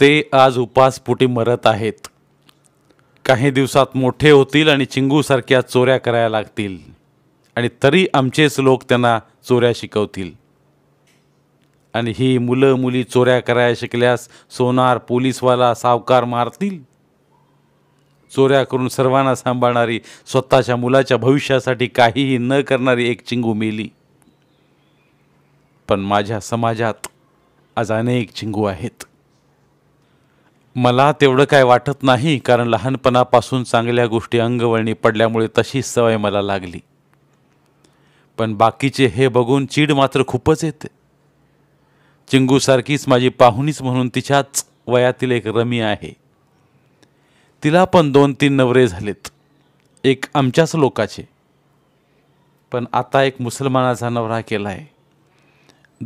ते आज उपासपोटी मरत आहेत काही दिवसात मोठे होतील आणि चिंगूसारख्या चोऱ्या करायला लागतील आणि तरी आमचेच लोक त्यांना चोऱ्या शिकवतील आणि ही मुलं मुली चोऱ्या करायला शिकल्यास सोनार पोलीसवाला सावकार मारतील चोऱ्या करून सर्वांना सांभाळणारी स्वतःच्या मुलाच्या भविष्यासाठी काहीही न करणारी एक चिंगू मेली पण माझ्या समाजात आज अनेक चिंगू आहेत मला तेवढं काय वाटत नाही कारण लहानपणापासून चांगल्या गोष्टी अंगवळणी पडल्यामुळे तशी सवय मला लागली पण बाकीचे हे बघून चीड मात्र खूपच येते चिंगूसारखीच माझी पाहुणीच म्हणून तिच्याच वयातील एक रमी आहे तिला पण दोन तीन नवरे झालेत एक आमच्याच लोकाचे पण आता एक मुसलमानाचा नवरा केला आहे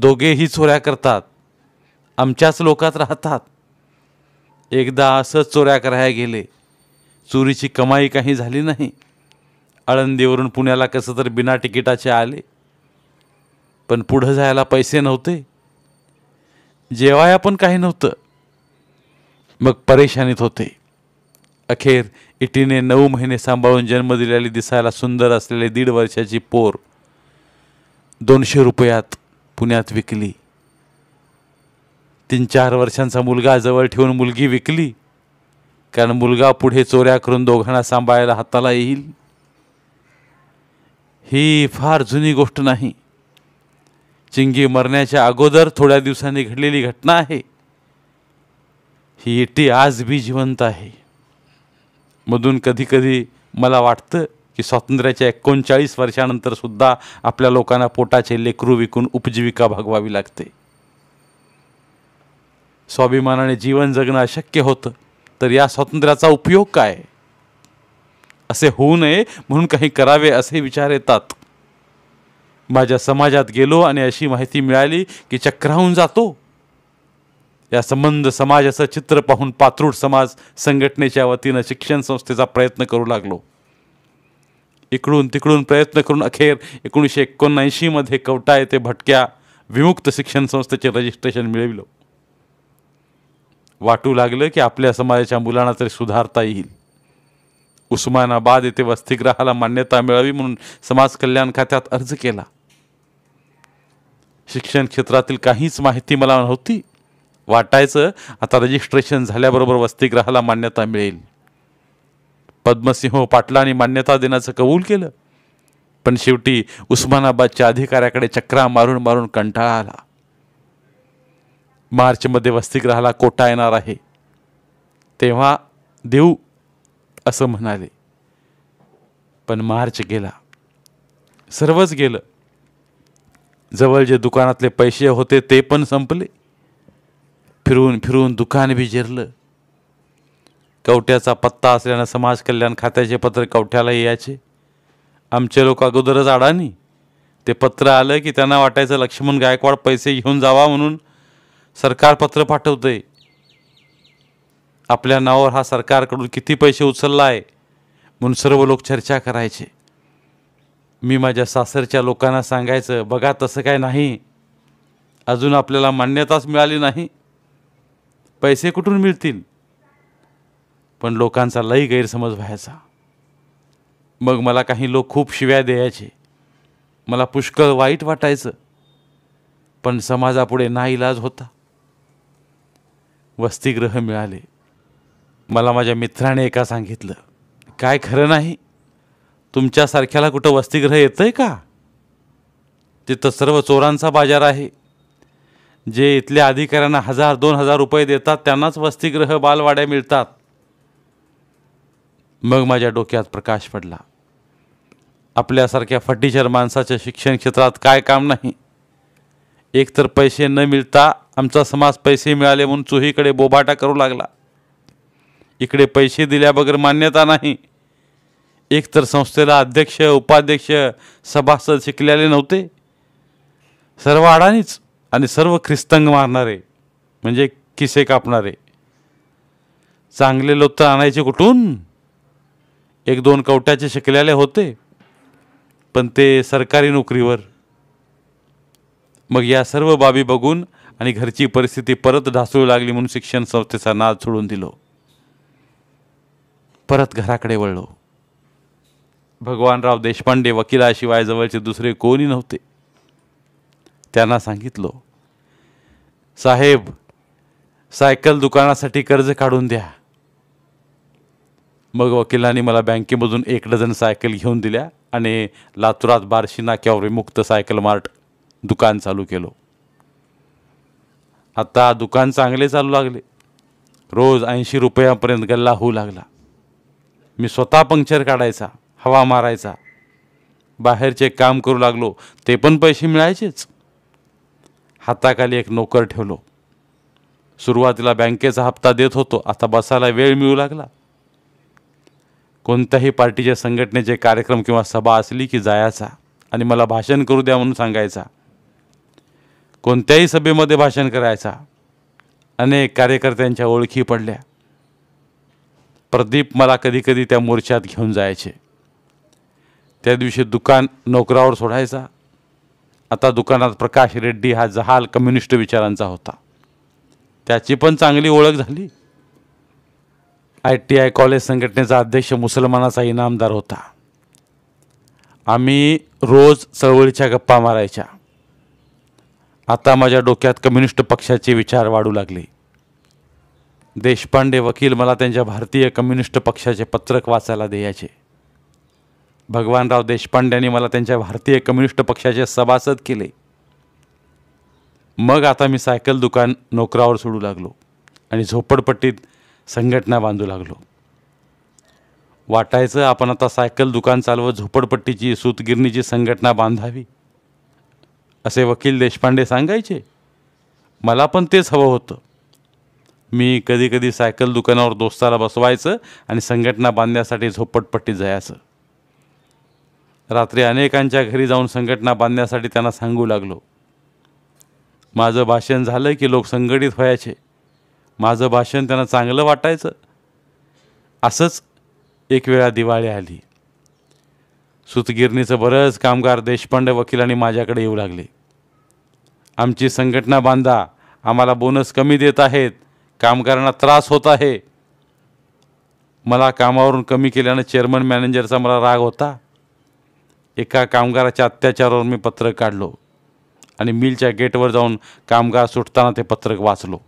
दोघेही चोऱ्या करतात आमच्याच लोकात राहतात एकदा असं चोऱ्या करायला गेले चोरीची कमाई काही झाली नाही आळंदीवरून पुण्याला कसं तर बिना तिकिटाचे आले पण पुढं जायला पैसे नव्हते जेवाया पण काही नव्हतं मग परेशानीत होते अखेर इटीने नऊ महिने सांभाळून जन्म दिलेली दिसायला सुंदर असलेली दीड वर्षाची पोर दोनशे रुपयात पुण्यात विकली तीन चार वर्षांचा मुलगा जवळ ठेवून मुलगी विकली कारण मुलगा पुढे चोऱ्या करून दोघांना सांभाळायला हाताला येईल ही फार जुनी गोष्ट नाही चिंगी मरण्याच्या अगोदर थोड्या दिवसांनी घडलेली घटना आहे ही इटी आज बी जिवंत आहे मधून कधीकधी मला वाटतं की स्वातंत्र्याच्या एकोणचाळीस वर्षानंतरसुद्धा आपल्या लोकांना पोटाचे लेकरू विकून उपजीविका भागवावी लागते स्वाभिमानाने जीवन जगणं अशक्य होतं तर या स्वातंत्र्याचा उपयोग काय असे होऊ नये म्हणून काही करावे असे विचार येतात माझ्या समाजात गेलो आणि अशी माहिती मिळाली की चक्राहून जातो या संबंध समाजाचं चित्र पाहून पात्रूड समाज संघटनेच्या वतीनं शिक्षण संस्थेचा प्रयत्न करू लागलो इकडून तिकडून प्रयत्न करून अखेर एकोणीसशे एकोणऐंशीमध्ये कवटा येथे भटक्या विमुक्त शिक्षण संस्थेचे रजिस्ट्रेशन मिळविलं वाटू लागलं की आपल्या समाजाच्या मुलांना तरी सुधारता येईल उस्मानाबाद येथे वसतिगृहाला मान्यता मिळावी म्हणून समाज कल्याण खात्यात अर्ज केला शिक्षण क्षेत्रातील काहीच माहिती मला नव्हती वाटायचं आता रजिस्ट्रेशन झाल्याबरोबर वसतिगृहाला मान्यता मिळेल पद्मसिंह पाटलांनी मान्यता देण्याचं कबूल केलं पण शेवटी उस्मानाबादच्या अधिकाऱ्याकडे चक्रा मारून मारून कंटाळा आला मार्चमध्ये वसतिग्रहाला कोटा येणार आहे तेव्हा देऊ असं म्हणाले पण मार्च गेला सर्वच गेलं जवळ जे दुकानातले पैसे होते ते पण संपले फिरून फिरून दुकान बी जिरलं कवट्याचा पत्ता असल्यानं समाज कल्याण खात्याचे पत्र कवठ्याला यायचे आमचे लोक अगोदरच अडाणी ते पत्र आलं की त्यांना वाटायचं लक्ष्मण गायकवाड पैसे घेऊन जावा म्हणून सरकार पत्र पाठवते आपल्या नावावर हा सरकारकडून किती पैसे उचलला आहे म्हणून सर्व लोक चर्चा करायचे मी माझ्या सासरच्या लोकांना सांगायचं बघा तसं काय नाही अजून आपल्याला मान्यताच मिळाली नाही पैसे कुठून मिळतील पण लोकांचा लई गैरसमज व्हायचा मग मला काही लोक खूप शिव्या द्यायचे मला पुष्कळ वाईट वाटायचं पण समाजापुढे इलाज होता वसतिग्रह मिळाले मला माझ्या मित्राने एका सांगितलं काय खरं नाही तुमच्यासारख्याला कुठं वसतिग्रह येतं आहे का तिथं सर्व चोरांचा बाजार आहे जे इथल्या अधिकाऱ्यांना हजार दोन हजार रुपये देतात त्यांनाच वसतिग्रह बालवाड्या मिळतात मग माझ्या डोक्यात प्रकाश पडला आपल्यासारख्या फटीचर माणसाच्या शिक्षण क्षेत्रात काय काम नाही एकतर पैसे न मिळता आमचा समाज पैसे मिळाले म्हणून चोहीकडे बोभाटा करू लागला इकडे पैसे दिल्याबगर मान्यता नाही एकतर संस्थेला अध्यक्ष उपाध्यक्ष सभासद शिकलेले नव्हते सर्व अडाणीच आणि सर्व ख्रिस्तंग मारणारे म्हणजे किसे कापणारे चांगले लोक तर आणायचे कुठून एक दोन कवट्याचे शिकलेले होते पण ते सरकारी नोकरीवर मग या सर्व बाबी बघून आणि घरची परिस्थिती परत ढासळू लागली म्हणून शिक्षण संस्थेचा नाद सोडून दिलो परत घराकडे वळलो भगवानराव देशपांडे वकिलाशिवाय जवळचे दुसरे कोणी नव्हते त्यांना सांगितलं साहेब सायकल दुकानासाठी कर्ज काढून द्या मग वकिलांनी मला बँकेमधून एक डझन सायकल घेऊन दिल्या आणि लातुरात बारशी नाक्यावर मुक्त सायकल मार्ट दुकान चालू केलो आता दुकान चांगले चालू लागले रोज ऐंशी रुपयापर्यंत गल्ला होऊ लागला मी स्वतः पंक्चर काढायचा हवा मारायचा बाहेरचे काम करू लागलो ते पण पैसे मिळायचेच हाताखाली एक नोकर ठेवलो सुरुवातीला बँकेचा हप्ता देत होतो आता बसायला वेळ मिळू लागला कोणत्याही पार्टीच्या संघटनेचे कार्यक्रम किंवा सभा असली की जायचा आणि मला भाषण करू द्या म्हणून सांगायचा कोणत्याही सभेमध्ये भाषण करायचा अनेक कार्यकर्त्यांच्या ओळखी पडल्या प्रदीप मला कधीकधी त्या मोर्चात घेऊन जायचे त्या दिवशी दुकान नोकरावर सोडायचा आता दुकानात प्रकाश रेड्डी हा जहाल कम्युनिस्ट विचारांचा होता त्याची पण चांगली ओळख झाली आय टी आय कॉलेज संघटनेचा अध्यक्ष मुसलमानाचा इनामदार होता आम्ही रोज चळवळीच्या गप्पा मारायच्या आता माझ्या डोक्यात कम्युनिस्ट पक्षाचे विचार वाढू लागले देशपांडे वकील मला त्यांच्या भारतीय कम्युनिस्ट पक्षाचे पत्रक वाचायला द्यायचे भगवानराव देशपांड्यांनी मला त्यांच्या भारतीय कम्युनिस्ट पक्षाचे सभासद केले मग आता मी सायकल दुकान नोकरावर सोडू लागलो आणि झोपडपट्टीत संघटना बांधू लागलो वाटायचं आपण आता सायकल दुकान चालवत झोपडपट्टीची सूतगिरणीची संघटना बांधावी असे वकील देशपांडे सांगायचे मला पण तेच हवं होतं मी कधी कधी सायकल दुकानावर दोस्ताला बसवायचं आणि संघटना बांधण्यासाठी झोपटपट्टी जायचं रात्री अनेकांच्या घरी जाऊन संघटना बांधण्यासाठी त्यांना सांगू लागलो माझं भाषण झालं की लोक संघटित व्हायचे माझं भाषण त्यांना चांगलं वाटायचं असंच एक वेळा दिवाळी आली सुतगिरणीचं बरंच कामगार देशपांडे वकिलांनी माझ्याकडे येऊ लागले आमची संघटना बांधा आम्हाला बोनस कमी देत आहेत कामगारांना त्रास होत आहे मला कामावरून कमी केल्यानं चेअरमन मॅनेजरचा मला राग होता एका कामगाराच्या अत्याचारावर मी पत्रक काढलो आणि मिलच्या गेटवर जाऊन कामगार सुटताना ते पत्रक वाचलो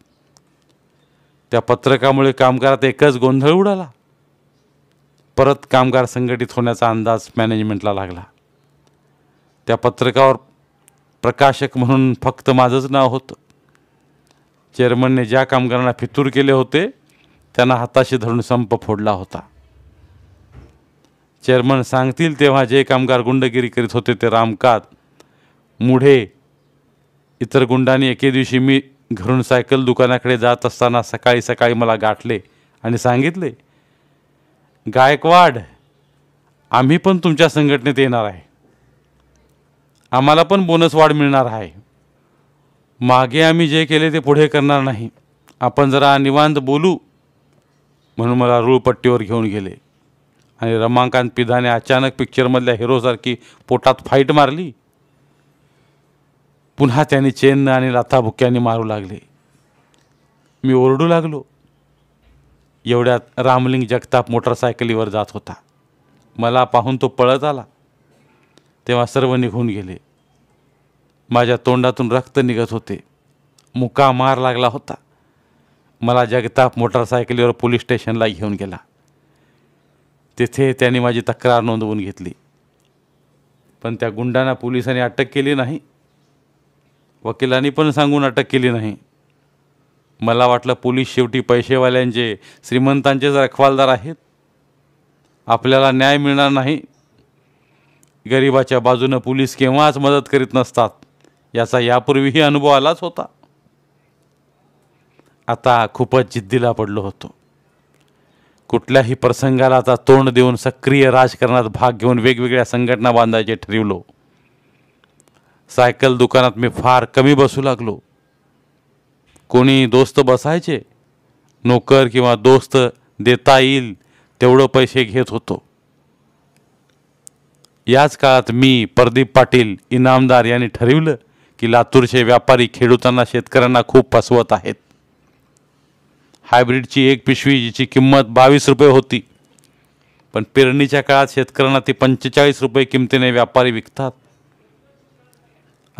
त्या पत्रकामुळे कामगारात एकच गोंधळ उडाला परत कामगार संघटित होण्याचा अंदाज मॅनेजमेंटला लागला त्या पत्रकावर प्रकाशक म्हणून फक्त माझंच नाव होतं चेअरमनने ज्या कामगारांना फितूर केले होते त्यांना हाताशी धरून संप फोडला होता चेअरमन सांगतील तेव्हा जे कामगार गुंडगिरी करीत होते ते रामकात मुढे इतर गुंडांनी एके दिवशी मी घरून सायकल दुकानाकडे जात असताना सकाळी सकाळी मला गाठले आणि सांगितले गायकवाड आम्ही पण तुमच्या संघटनेत येणार आहे आम्हाला पण बोनस वाढ मिळणार आहे मागे आम्ही जे केले ते पुढे करणार नाही आपण जरा निवांत बोलू म्हणून मला रूळपट्टीवर घेऊन गेले आणि रमाकांत पिधाने अचानक पिक्चरमधल्या हिरोसारखी पोटात फाईट मारली पुन्हा त्याने चेननं आणि लाथाभुक्यांनी मारू लागले मी ओरडू लागलो एवढ्यात रामलिंग जगताप मोटरसायकलीवर जात होता मला पाहून तो पळत आला तेव्हा सर्व निघून गेले माझ्या तोंडातून रक्त निघत होते मुका मार लागला होता मला जगताप मोटरसायकलीवर पोलीस स्टेशनला घेऊन गेला तिथे त्याने माझी तक्रार नोंदवून घेतली पण त्या गुंडांना पोलिसांनी अटक केली नाही वकिलांनी पण सांगून अटक केली नाही मला वाटलं पोलीस शेवटी पैसेवाल्यांचे श्रीमंतांचेच रखवालदार आहेत आपल्याला न्याय मिळणार नाही गरिबाच्या बाजूनं पोलीस केव्हाच मदत करीत नसतात याचा यापूर्वीही अनुभव आलाच होता आता खूपच जिद्दीला पडलो होतो कुठल्याही प्रसंगाला आता तोंड देऊन सक्रिय राजकारणात भाग घेऊन वेगवेगळ्या संघटना बांधायचे ठरवलो सायकल दुकानात मी फार कमी बसू लागलो कोणी दोस्त बसायचे नोकर किंवा दोस्त देता येईल तेवढं पैसे घेत होतो याच काळात मी प्रदीप पाटील इनामदार यांनी ठरविलं की लातूरचे व्यापारी खेडूतांना शेतकऱ्यांना खूप फसवत आहेत हायब्रिडची एक पिशवी जिची किंमत बावीस रुपये होती पण पेरणीच्या काळात शेतकऱ्यांना ती पंचेचाळीस रुपये किमतीने व्यापारी विकतात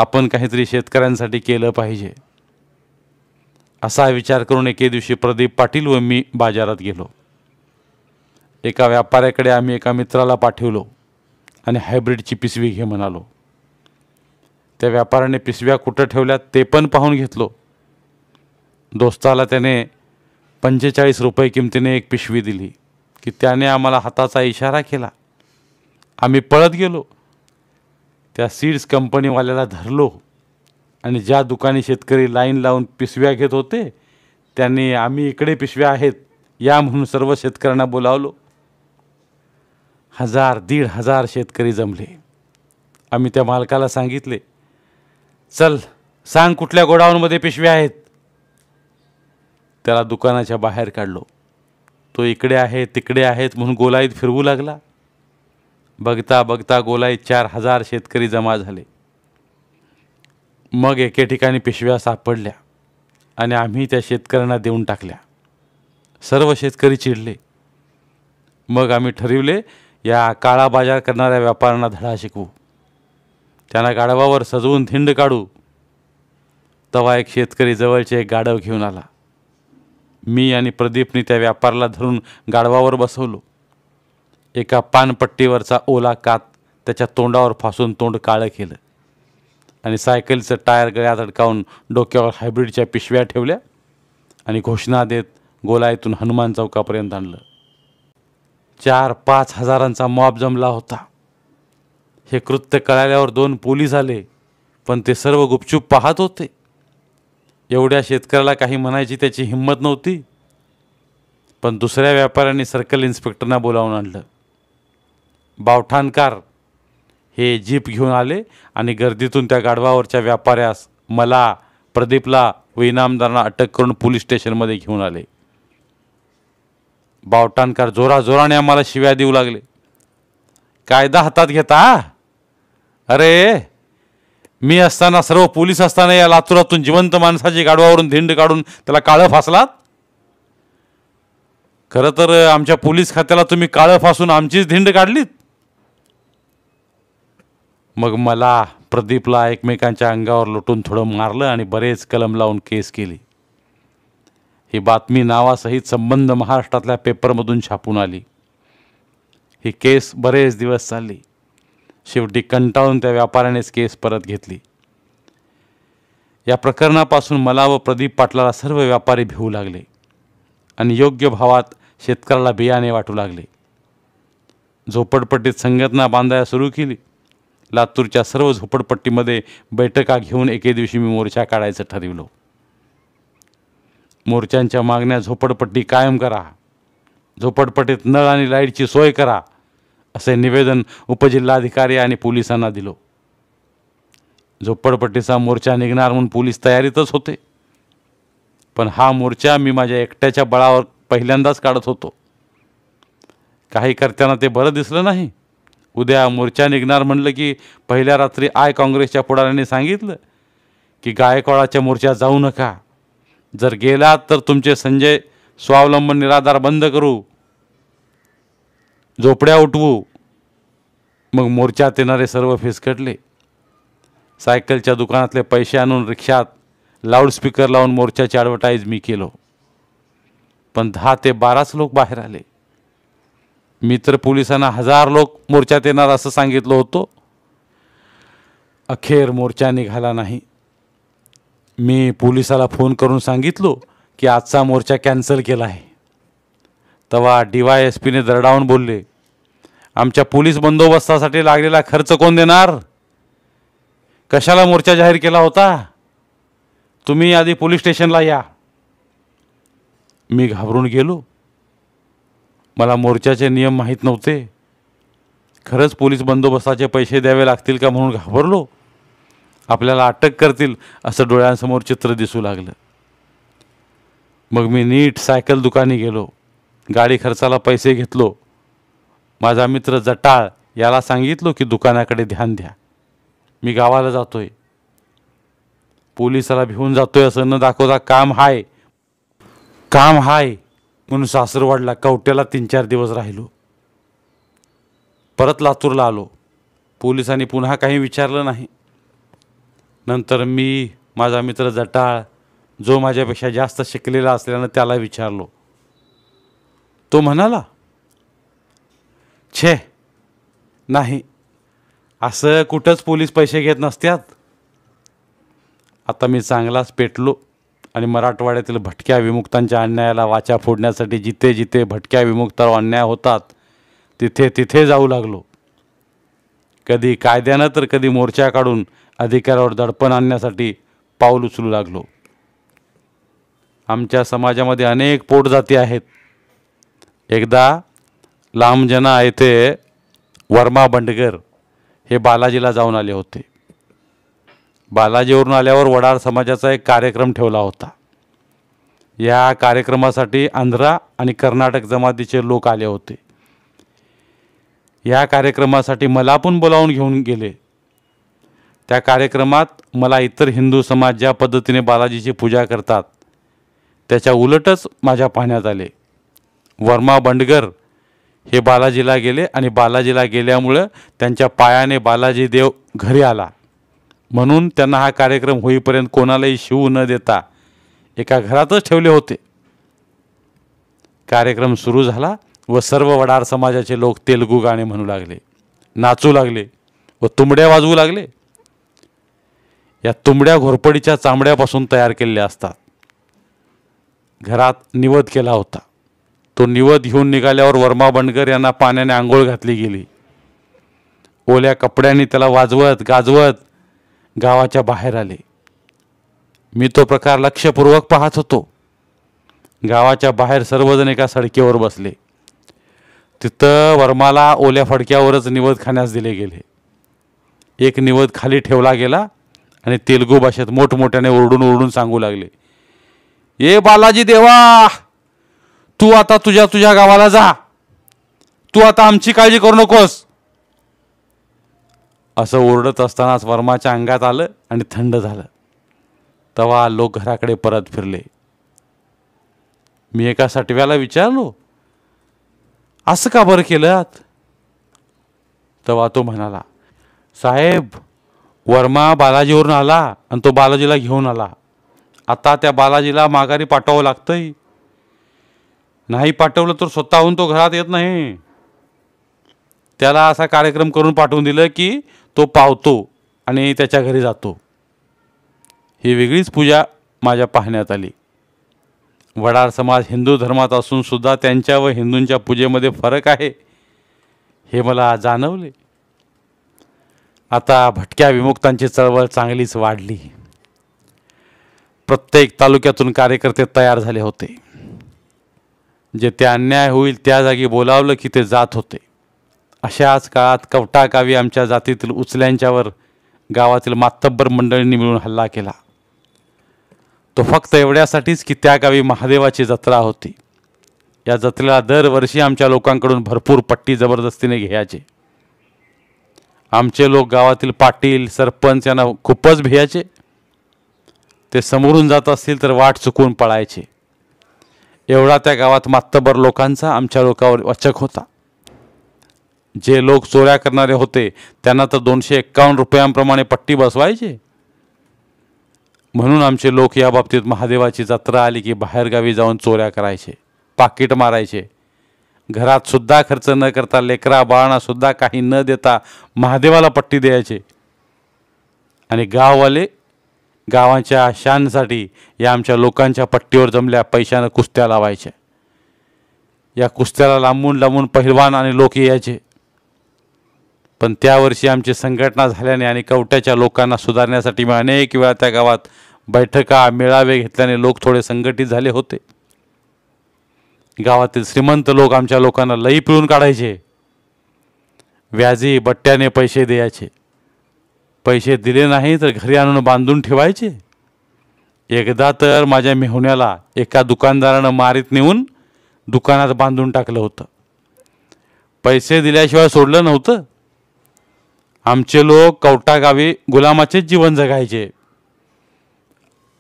आपण काहीतरी शेतकऱ्यांसाठी केलं पाहिजे असा विचार करून एके दिवशी प्रदीप पाटील व मी बाजारात गेलो एका व्यापाऱ्याकडे आम्ही एका मित्राला पाठवलो आणि हायब्रिडची पिशवी घे म्हणालो त्या व्यापाऱ्याने पिशव्या कुठं ठेवल्या ते पण पाहून घेतलो दोस्ताला त्याने पंचेचाळीस रुपये किमतीने एक पिशवी दिली की त्याने आम्हाला हाताचा इशारा केला आम्ही पळत गेलो त्या सीड्स कंपनीवाल्याला धरलो आणि ज्या दुकानी शेतकरी लाईन लावून पिशव्या घेत होते त्यांनी आम्ही इकडे पिशव्या आहेत या म्हणून सर्व शेतकऱ्यांना बोलावलो हजार दीड हजार शेतकरी जमले आम्ही त्या मालकाला सांगितले चल सांग कुठल्या गोडाऊनमध्ये पिशव्या आहेत त्याला दुकानाच्या बाहेर काढलो तो इकडे आहे तिकडे आहेत म्हणून गोलाईत फिरवू लागला बघता बघता गोलाईत चार हजार शेतकरी जमा झाले मग एके ठिकाणी पिशव्या सापडल्या आणि आम्ही त्या शेतकऱ्यांना देऊन टाकल्या सर्व शेतकरी चिडले मग आम्ही ठरविले या काळा बाजार करणाऱ्या व्यापाऱ्यांना धडा शिकवू त्यांना गाढवावर सजवून धिंड काढू तवा एक शेतकरी जवळचे एक गाढव घेऊन आला मी आणि प्रदीपनी त्या व्यापाराला धरून गाढवावर बसवलो एका पानपट्टीवरचा ओला कात त्याच्या तोंडावर फासून तोंड काळं केलं आणि सायकलचं टायर गळ्यात अडकावून डोक्यावर हायब्रिडच्या पिशव्या ठेवल्या आणि घोषणा देत गोलायतून हनुमान चौकापर्यंत आणलं चार पाच हजारांचा मॉब जमला होता हे कृत्य कळाल्यावर दोन पोलीस आले पण ते सर्व गुपचूप पाहत होते एवढ्या शेतकऱ्याला काही म्हणायची त्याची हिंमत नव्हती पण दुसऱ्या व्यापाऱ्यांनी सर्कल इन्स्पेक्टरना बोलावून आणलं बावठाणकार हे जीप घेऊन आले आणि गर्दीतून त्या गाढवावरच्या व्यापाऱ्यास मला प्रदीपला व इनामदारांना अटक करून पोलीस स्टेशनमध्ये घेऊन आले बावटांकार जोराजोराने आम्हाला शिव्या देऊ लागले कायदा हातात घेता अरे मी असताना सर्व पोलीस असताना या लातुरातून जिवंत माणसाची गाडवावरून धिंड काढून त्याला काळं फासलात खरं तर आमच्या पोलीस खात्याला तुम्ही काळं फासून आमचीच धिंड काढलीत मग मला प्रदीपला एकमेकांच्या अंगावर लुटून थोडं मारलं आणि बरेच कलम लावून केस केली ही बातमी नावासहित संबंध महाराष्ट्रातल्या पेपरमधून छापून आली ही केस बरेच दिवस चालली शेवटी कंटाळून त्या व्यापाऱ्यानेच केस परत घेतली या प्रकरणापासून मला व प्रदीप पाटलाला सर्व व्यापारी भिवू लागले आणि योग्य भावात शेतकऱ्याला बियाणे वाटू लागले झोपडपट्टीत संघटना बांधायला सुरू केली लातूरच्या सर्व झोपडपट्टीमध्ये बैठका घेऊन एके दिवशी मी मोर्चा काढायचं ठरविलो मोर्चांच्या मागण्या झोपडपट्टी कायम करा झोपडपट्टीत नळ आणि लाईटची सोय करा असे निवेदन उपजिल्हाधिकारी आणि पोलिसांना दिलो झोपडपट्टीचा मोर्चा निघणार म्हणून पोलीस तयारीतच होते पण हा मोर्चा मी माझ्या एकट्याच्या बळावर पहिल्यांदाच काढत होतो काही करताना ते बरं दिसलं नाही उद्या मोर्चा निघणार म्हणलं की पहिल्या रात्री आय काँग्रेसच्या पुढाऱ्यांनी सांगितलं की गायकवाडाच्या मोर्चा जाऊ नका जर गेलात तर तुमचे संजय स्वावलंबन निराधार बंद करू झोपड्या उठवू मग मोर्चात येणारे सर्व फिसकटले सायकलच्या दुकानातले पैसे आणून रिक्षात लाऊडस्पीकर लावून मोर्चाचे ॲडव्हर्टाईज मी केलो पण दहा ते बाराच लोक बाहेर आले मी तर पोलिसांना हजार लोक मोर्चात येणार असं सांगितलं होतं अखेर मोर्चा निघाला नाही मी पोलिसाला फोन करून सांगितलो की आजचा मोर्चा कॅन्सल केला आहे तेव्हा डी वाय एस पीने दरडावून बोलले आमच्या पोलीस बंदोबस्तासाठी लागलेला खर्च कोण देणार कशाला मोर्चा जाहीर केला होता तुम्ही आधी पोलीस स्टेशनला या मी घाबरून गेलो मला मोर्चाचे नियम माहीत नव्हते खरंच पोलीस बंदोबस्ताचे पैसे द्यावे लागतील का म्हणून घाबरलो आपल्याला अटक करतील असं डोळ्यांसमोर चित्र दिसू लागलं मग मी नीट सायकल दुकानी गेलो गाडी खर्चाला पैसे घेतलो माझा मित्र जटाळ याला सांगितलो की दुकानाकडे ध्यान द्या मी गावाला जातो आहे पोलिसाला भिवून जातो आहे असं न दाखवता काम हाय काम हाय म्हणून सासरवाडला कवट्याला तीन चार दिवस राहिलो परत लातूरला आलो पोलिसांनी पुन्हा काही विचारलं नाही नंतर मी माझा मित्र जटाळ जो माझ्यापेक्षा जास्त शिकलेला असल्यानं त्याला विचारलो तो म्हणाला छे नाही असं कुठंच पोलीस पैसे घेत नसत्यात आता मी चांगलाच पेटलो आणि मराठवाड्यातील भटक्या विमुक्तांच्या अन्यायाला वाचा फोडण्यासाठी जिथे जिथे भटक्या विमुक्तावर अन्याय होतात तिथे तिथे जाऊ लागलो कधी कायद्यानं तर कधी मोर्चा काढून अधिकारावर दडपण आणण्यासाठी पाऊल उचलू लागलो आमच्या समाजामध्ये अनेक पोटजाती आहेत एकदा लांबजना येथे वर्मा बंडगर हे बालाजीला जाऊन आले होते बालाजीवरून आल्यावर वडार समाजाचा एक कार्यक्रम ठेवला होता या कार्यक्रमासाठी आंध्रा आणि कर्नाटक जमातीचे लोक आले होते या कार्यक्रमासाठी मला पण बोलावून घेऊन गेले त्या कार्यक्रमात मला इतर हिंदू समाज ज्या पद्धतीने बालाजीची पूजा करतात त्याच्या उलटच माझ्या पाहण्यात आले वर्मा बंडगर हे बालाजीला गेले आणि बालाजीला गेल्यामुळं त्यांच्या पायाने बालाजी देव घरी आला म्हणून त्यांना हा कार्यक्रम होईपर्यंत कोणालाही शिवू न देता एका घरातच ठेवले होते कार्यक्रम सुरू झाला व सर्व वडार समाजाचे लोक तेलगू गाणे म्हणू लागले नाचू लागले व तुंबड्या वाजवू लागले या तुंबड्या घोरपडीच्या चांबड्यापासून तयार केलेल्या असतात घरात निवध केला होता तो निवध घेऊन निघाल्यावर वर्मा बंडकर यांना पाण्याने आंघोळ घातली गेली ओल्या कपड्यांनी त्याला वाजवत गाजवत गावाच्या बाहेर आले मी तो प्रकार लक्षपूर्वक पाहत होतो गावाच्या बाहेर सर्वजण एका सडकेवर बसले तिथं वर्माला ओल्या फडक्यावरच निवद खाण्यास दिले गेले एक निवद खाली ठेवला गेला आणि तेलगू भाषेत मोठमोठ्याने ओरडून ओरडून सांगू लागले ए बालाजी देवा तू आता तुझ्या तुझ्या गावाला जा तू आता आमची काळजी करू नकोस असं ओरडत असतानाच वर्माच्या अंगात आलं आणि थंड झालं तवा लोक घराकडे परत फिरले मी एका सटव्याला विचारलो असं का बरं केलं तवा तो म्हणाला साहेब वर्मा बालाजीवरून आला आणि तो बालाजीला घेऊन आला आता त्या बालाजीला माघारी पाठवावं लागतंय नाही पाठवलं तर स्वतःहून तो घरात येत नाही त्याला असा कार्यक्रम करून पाठवून दिलं की तो पावतो आणि त्याच्या घरी जातो ही वेगळीच पूजा माझ्या पाहण्यात आली वडार समाज हिंदू धर्मात असूनसुद्धा त्यांच्या व हिंदूंच्या पूजेमध्ये फरक आहे हे मला जाणवले आता भटक्या विमुक्तांची चळवळ चांगलीच वाढली प्रत्येक तालुक्यातून कार्यकर्ते तयार झाले होते जे ते अन्याय होईल त्या जागी बोलावलं की ते जात होते अशाच काळात कवटा गावी आमच्या जातीतील उचल्यांच्यावर गावातील मातब्बर मंडळींनी मिळून हल्ला केला तो फक्त एवढ्यासाठीच की त्या गावी महादेवाची जत्रा होती या जत्रेला दरवर्षी आमच्या लोकांकडून भरपूर पट्टी जबरदस्तीने घ्यायचे आमचे लोक गावातील पाटील सरपंच यांना खूपच भियाचे ते समोरून जात असतील तर वाट चुकून पळायचे एवढा त्या गावात मातब्बर लोकांचा आमच्या लोकावर वचक होता जे लोक चोऱ्या करणारे होते त्यांना तर दोनशे एक्कावन्न रुपयांप्रमाणे पट्टी बसवायचे म्हणून आमचे लोक या बाबतीत महादेवाची जत्रा आली की बाहेरगावी जाऊन चोऱ्या करायचे पाकिट मारायचे घरात सुद्धा खर्च न करता लेकरा बाळणासुद्धा सुद्धा काही न देता महादेवाला पट्टी द्यायचे आणि गाववाले गावाच्या शानसाठी या आमच्या लोकांच्या पट्टीवर जमल्या पैशानं कुस्त्या लावायच्या या कुस्त्याला लांबून लांबून पहिलवान आणि लोक यायचे पण त्या वर्षी आमची संघटना झाल्याने आणि कवट्याच्या लोकांना सुधारण्यासाठी मी अनेक वेळा त्या गावात बैठका मेळावे घेतल्याने लोक थोडे संघटित झाले होते गावातील श्रीमंत लोक आमच्या लोकांना लई पिळून काढायचे व्याजी बट्ट्याने पैसे द्यायचे पैसे दिले नाही तर घरी आणून बांधून ठेवायचे एकदा तर माझ्या मेहुण्याला एका दुकानदारानं मारीत नेऊन दुकानात बांधून टाकलं होतं पैसे दिल्याशिवाय सोडलं नव्हतं आमचे लोक कवटागावी गुलामाचेच जीवन जगायचे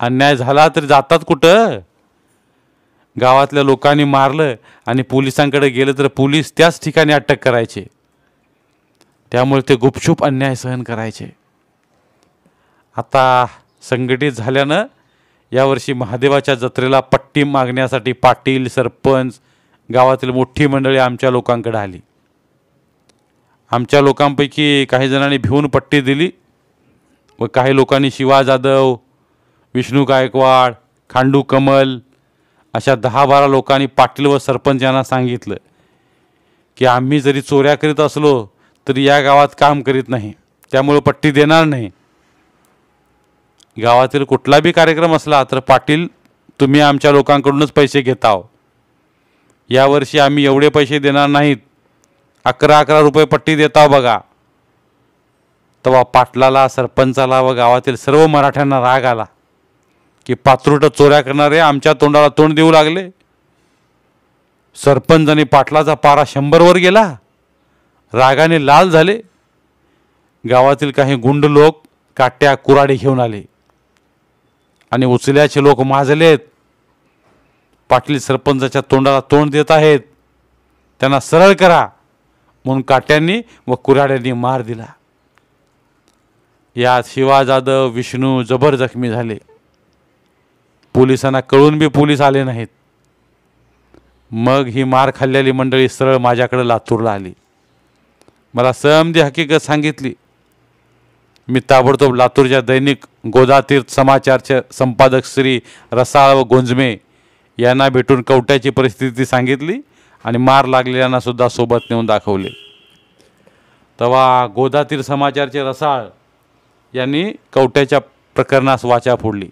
अन्याय झाला तर जातात कुठं गावातल्या लोकांनी मारलं आणि पोलिसांकडे गेलं तर पोलीस त्याच ठिकाणी अटक करायचे त्यामुळे ते गुपचूप अन्याय सहन करायचे आता संघटित झाल्यानं यावर्षी महादेवाच्या जत्रेला पट्टी मागण्यासाठी पाटील सरपंच गावातील मोठी मंडळी आमच्या लोकांकडे आली आमच्या लोकांपैकी काही जणांनी भिवून पट्टी दिली व काही लोकांनी शिवा जाधव विष्णू गायकवाड खांडू कमल अशा दहा बारा लोकांनी पाटील व सरपंच यांना सांगितलं की आम्ही जरी चोऱ्या करीत असलो तरी या गावात काम करीत नाही त्यामुळं पट्टी देणार नाही गावातील कुठला बी कार्यक्रम असला तर पाटील तुम्ही आमच्या लोकांकडूनच पैसे घेताव यावर्षी आम्ही एवढे पैसे देणार नाहीत अकरा अकरा रुपये पट्टी देता बघा तेव्हा पाटलाला सरपंचाला व गावातील सर्व मराठ्यांना राग आला की पात्रुट चोऱ्या करणारे आमच्या तोंडाला तोंड देऊ लागले सरपंच आणि पाटलाचा पारा शंभरवर गेला रागाने लाल झाले गावातील काही गुंड लोक काट्या कुराडी घेऊन आले आणि उचल्याचे लोक माजलेत पाटली सरपंचाच्या तोंडाला तोंड देत आहेत त्यांना सरळ करा म्हणून काट्यांनी व कुऱ्हाड्यांनी मार दिला यात शिवा जाधव विष्णू जबर जखमी झाले पोलिसांना कळून बी पोलीस आले नाहीत मग ही मार खाल्लेली मंडळी सरळ माझ्याकडे लातूरला आली मला सहमती हकीकत सांगितली मी ताबडतोब लातूरच्या दैनिक गोदातीर्थ समाचारचे संपादक श्री रसाळ व गोंजमे यांना भेटून कवट्याची परिस्थिती सांगितली आणि मार लागलेल्यांना सुद्धा सोबत नेऊन दाखवले तेव्हा गोदातीर समाचारचे रसाळ यांनी कवठ्याच्या प्रकरणास वाचा फोडली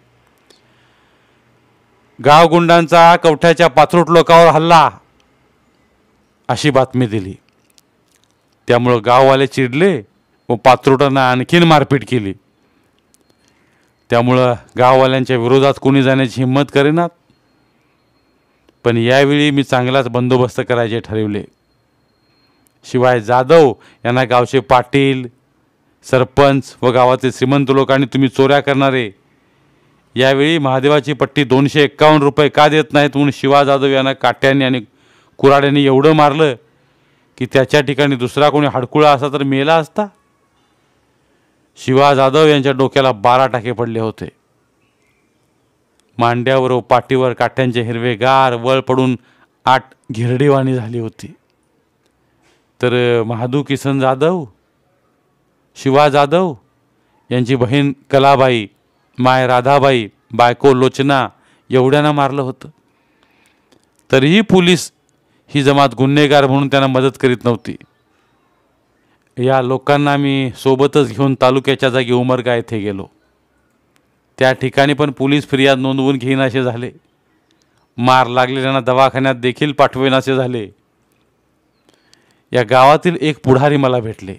गावगुंडांचा कवठ्याच्या पाथरूट लोकावर हल्ला अशी बातमी दिली त्यामुळं गाववाले चिडले व पाथरुटांना आणखीन मारपीट केली त्यामुळं गाववाल्यांच्या विरोधात कोणी जाण्याची हिंमत करेनात पण यावेळी मी चांगलाच बंदोबस्त करायचे ठरवले शिवाय जाधव यांना गावचे पाटील सरपंच व गावाचे श्रीमंत लोक आणि तुम्ही चोऱ्या करणारे यावेळी महादेवाची पट्टी दोनशे एक्कावन्न रुपये का देत नाहीत म्हणून शिवा जाधव यांना काट्याने आणि कुराड्याने एवढं मारलं की त्याच्या ठिकाणी दुसरा कोणी हडकुळा असा तर मेला असता शिवा जाधव यांच्या डोक्याला बारा टाके पडले होते मांड्यावर पाठीवर काठ्यांचे हिरवेगार वळ पडून आठ घिरडीवाणी झाली होती तर महादू किसन जाधव शिवा जाधव यांची बहीण कलाबाई माय राधाबाई बायको लोचना एवढ्यांना मारलं होतं तरीही पोलीस ही जमात गुन्हेगार म्हणून त्यांना मदत करीत नव्हती या लोकांना मी सोबतच घेऊन तालुक्याच्या जागी उमरगा येथे गेलो त्या ठिकाणी पण पोलीस फिर्याद नोंदवून घेईन असे झाले मार लागलेल्यांना दवाखान्यात देखील पाठवेन असे झाले या गावातील एक पुढारी मला भेटले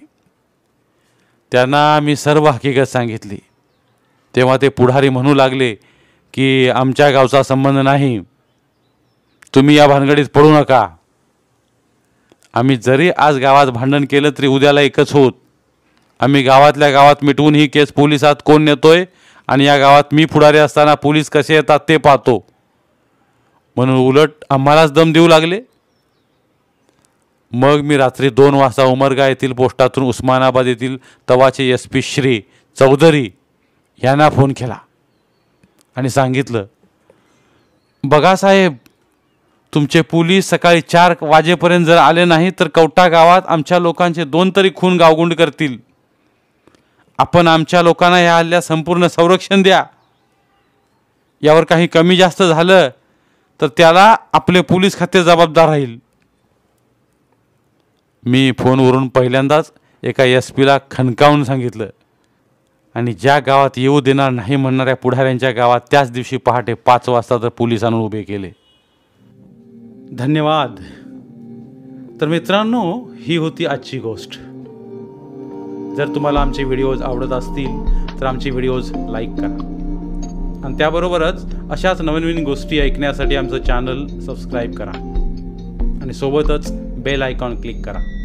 त्यांना मी सर्व हकीकत सांगितली तेव्हा ते पुढारी म्हणू लागले की आमच्या गावचा संबंध नाही तुम्ही या भानगडीत पडू नका आम्ही जरी आज गावात भांडण केलं तरी उद्याला एकच होत आम्ही गावातल्या गावात मिटवून ही केस पोलिसात कोण नेतोय आणि या गावात मी पुढारी असताना पोलीस कसे येतात ते पाहतो म्हणून उलट आम्हालाच दम देऊ लागले मग मी रात्री दोन वाजता उमरगा येथील पोस्टातून उस्मानाबाद येथील तवाचे एस पी श्री चौधरी यांना फोन केला आणि सांगितलं बघा साहेब तुमचे पोलीस सकाळी चार वाजेपर्यंत जर आले नाही तर कवटा गावात आमच्या लोकांचे दोन तरी खून गावगुंड करतील आपण आमच्या लोकांना या हल्ल्या संपूर्ण संरक्षण द्या यावर काही कमी जास्त झालं तर त्याला आपले पोलीस खाते जबाबदार राहील मी फोनवरून पहिल्यांदाच एका एस पीला खणकावून सांगितलं आणि ज्या गावात येऊ देणार नाही म्हणणाऱ्या पुढाऱ्यांच्या गावात त्याच दिवशी पहाटे पाच वाजता तर पोलिसांवर उभे केले धन्यवाद तर मित्रांनो ही होती आजची गोष्ट जर तुम्हाला आमचे व्हिडिओज आवडत असतील तर आमचे व्हिडिओज लाईक करा आणि त्याबरोबरच अशाच नवीन नवीन गोष्टी ऐकण्यासाठी आमचं चॅनल सबस्क्राईब करा आणि सोबतच बेल आयकॉन क्लिक करा